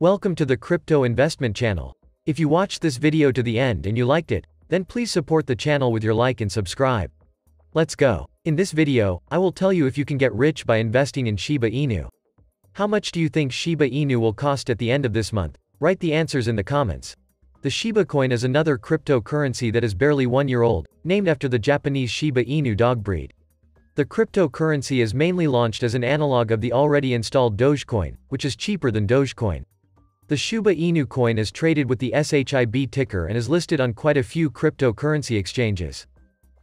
Welcome to the Crypto Investment Channel. If you watched this video to the end and you liked it, then please support the channel with your like and subscribe. Let's go. In this video, I will tell you if you can get rich by investing in Shiba Inu. How much do you think Shiba Inu will cost at the end of this month? Write the answers in the comments. The Shiba coin is another cryptocurrency that is barely one year old, named after the Japanese Shiba Inu dog breed. The cryptocurrency is mainly launched as an analog of the already installed Dogecoin, which is cheaper than Dogecoin. The Shuba Inu coin is traded with the SHIB ticker and is listed on quite a few cryptocurrency exchanges.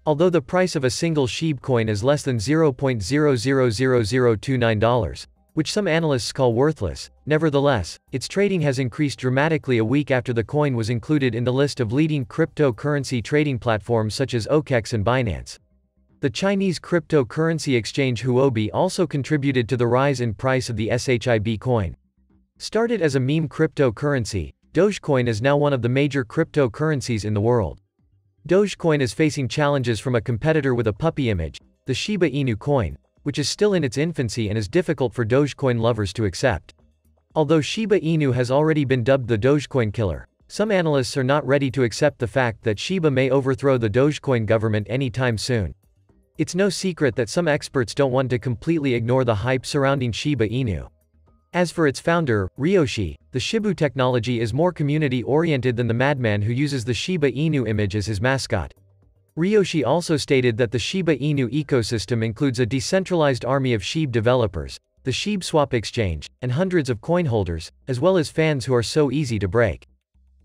Although the price of a single SHIB coin is less than $0.000029, which some analysts call worthless, nevertheless, its trading has increased dramatically a week after the coin was included in the list of leading cryptocurrency trading platforms such as OKEX and Binance. The Chinese cryptocurrency exchange Huobi also contributed to the rise in price of the SHIB coin. Started as a meme cryptocurrency, Dogecoin is now one of the major cryptocurrencies in the world. Dogecoin is facing challenges from a competitor with a puppy image, the Shiba Inu coin, which is still in its infancy and is difficult for Dogecoin lovers to accept. Although Shiba Inu has already been dubbed the Dogecoin killer, some analysts are not ready to accept the fact that Shiba may overthrow the Dogecoin government anytime soon. It's no secret that some experts don't want to completely ignore the hype surrounding Shiba Inu. As for its founder, Ryoshi, the Shibu technology is more community-oriented than the madman who uses the Shiba Inu image as his mascot. Ryoshi also stated that the Shiba Inu ecosystem includes a decentralized army of Shib developers, the Shib Swap Exchange, and hundreds of coin holders, as well as fans who are so easy to break.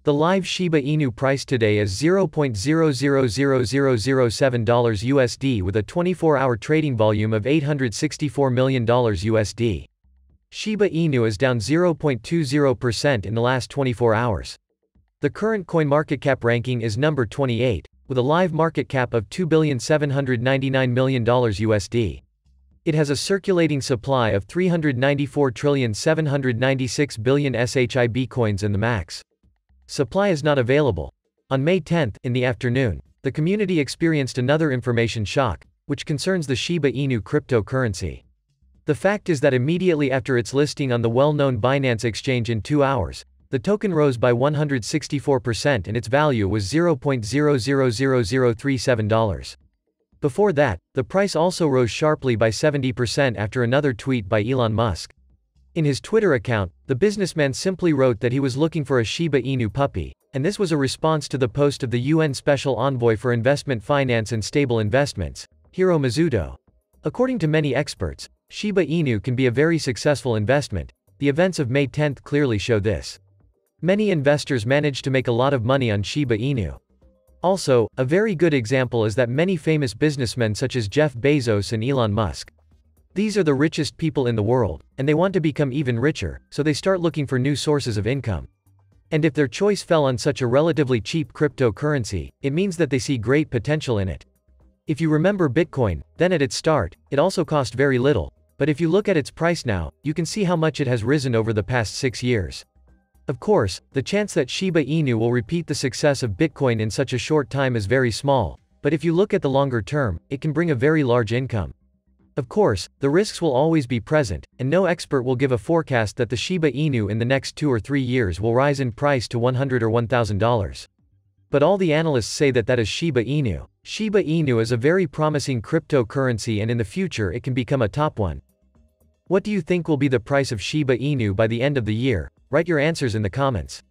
The live Shiba Inu price today is $0.000007 USD with a 24-hour trading volume of $864 million USD. Shiba Inu is down 0.20% in the last 24 hours. The current coin market cap ranking is number 28, with a live market cap of $2,799,000,000 USD. It has a circulating supply of 394,796 billion SHIB coins in the max. Supply is not available. On May 10, in the afternoon, the community experienced another information shock, which concerns the Shiba Inu cryptocurrency. The fact is that immediately after its listing on the well-known Binance exchange in two hours, the token rose by 164% and its value was $0.000037. Before that, the price also rose sharply by 70% after another tweet by Elon Musk. In his Twitter account, the businessman simply wrote that he was looking for a Shiba Inu puppy, and this was a response to the post of the UN Special Envoy for Investment Finance and Stable Investments, Hiro Mizuto. According to many experts, Shiba Inu can be a very successful investment, the events of May 10 clearly show this. Many investors managed to make a lot of money on Shiba Inu. Also, a very good example is that many famous businessmen such as Jeff Bezos and Elon Musk. These are the richest people in the world, and they want to become even richer, so they start looking for new sources of income. And if their choice fell on such a relatively cheap cryptocurrency, it means that they see great potential in it. If you remember Bitcoin, then at its start, it also cost very little, but if you look at its price now, you can see how much it has risen over the past 6 years. Of course, the chance that Shiba Inu will repeat the success of Bitcoin in such a short time is very small, but if you look at the longer term, it can bring a very large income. Of course, the risks will always be present, and no expert will give a forecast that the Shiba Inu in the next 2 or 3 years will rise in price to $100 or $1,000 but all the analysts say that that is Shiba Inu. Shiba Inu is a very promising cryptocurrency and in the future it can become a top one. What do you think will be the price of Shiba Inu by the end of the year? Write your answers in the comments.